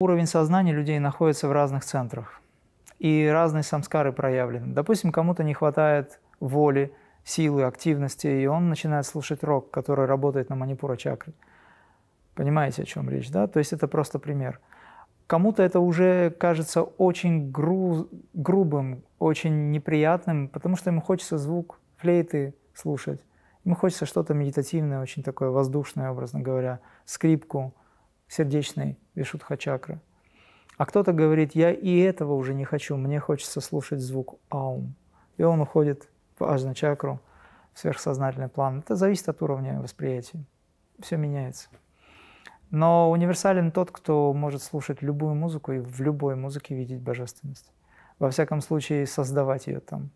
Уровень сознания людей находится в разных центрах, и разные самскары проявлены. Допустим, кому-то не хватает воли, силы, активности, и он начинает слушать рок, который работает на манипура чакры. Понимаете, о чем речь, да? То есть это просто пример. Кому-то это уже кажется очень гру... грубым, очень неприятным, потому что ему хочется звук флейты слушать. Ему хочется что-то медитативное, очень такое воздушное, образно говоря, скрипку – сердечной вишудха-чакры. А кто-то говорит, я и этого уже не хочу, мне хочется слушать звук аум. И он уходит в ажна-чакру, в сверхсознательный план. Это зависит от уровня восприятия. Все меняется. Но универсален тот, кто может слушать любую музыку и в любой музыке видеть божественность. Во всяком случае, создавать ее там.